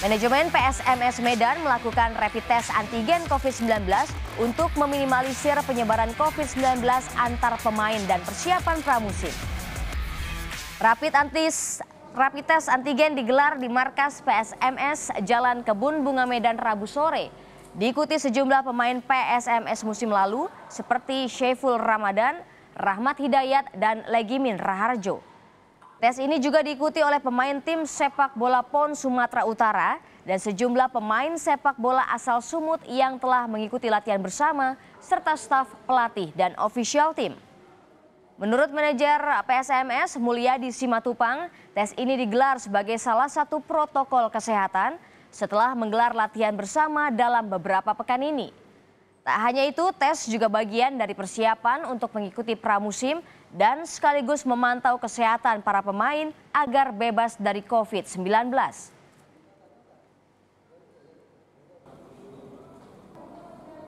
Manajemen PSMS Medan melakukan rapid test antigen COVID-19 untuk meminimalisir penyebaran COVID-19 antar pemain dan persiapan pramusim. Rapid antis Rapid test antigen digelar di markas PSMS Jalan Kebun Bunga Medan Rabu sore. Diikuti sejumlah pemain PSMS musim lalu seperti Sheful Ramadan, Rahmat Hidayat, dan Legimin Raharjo. Tes ini juga diikuti oleh pemain tim sepak bola PON Sumatera Utara dan sejumlah pemain sepak bola asal Sumut yang telah mengikuti latihan bersama serta staf pelatih dan ofisial tim. Menurut manajer PSMS Mulyadi Simatupang, tes ini digelar sebagai salah satu protokol kesehatan setelah menggelar latihan bersama dalam beberapa pekan ini. Tak hanya itu, tes juga bagian dari persiapan untuk mengikuti pramusim dan sekaligus memantau kesehatan para pemain agar bebas dari COVID-19.